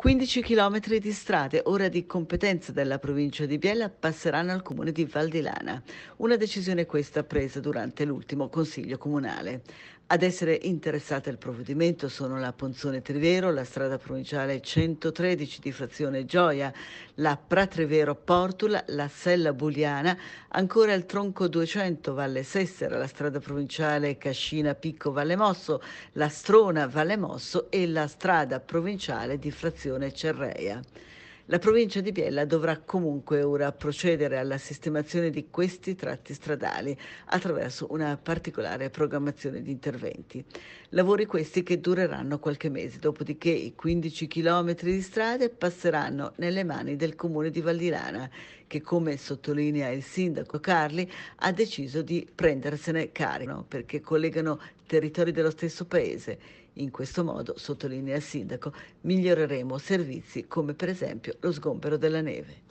15 km di strade, ora di competenza della provincia di Biella, passeranno al comune di Valdilana. Una decisione questa presa durante l'ultimo consiglio comunale. Ad essere interessate al provvedimento sono la Ponzone Trivero, la strada provinciale 113 di frazione Gioia, la Pratrivero Portula, la Sella Buliana, ancora il tronco 200 Valle Sessera, la strada provinciale Cascina Picco Valle Mosso, la Strona Valle Mosso e la strada provinciale di frazione Cerrea. La provincia di Biella dovrà comunque ora procedere alla sistemazione di questi tratti stradali attraverso una particolare programmazione di interventi. Lavori questi che dureranno qualche mese, dopodiché i 15 km di strade passeranno nelle mani del comune di Valdirana, che come sottolinea il sindaco Carli ha deciso di prendersene carico perché collegano territori dello stesso paese. In questo modo, sottolinea il sindaco, miglioreremo servizi come per esempio lo sgombero della neve.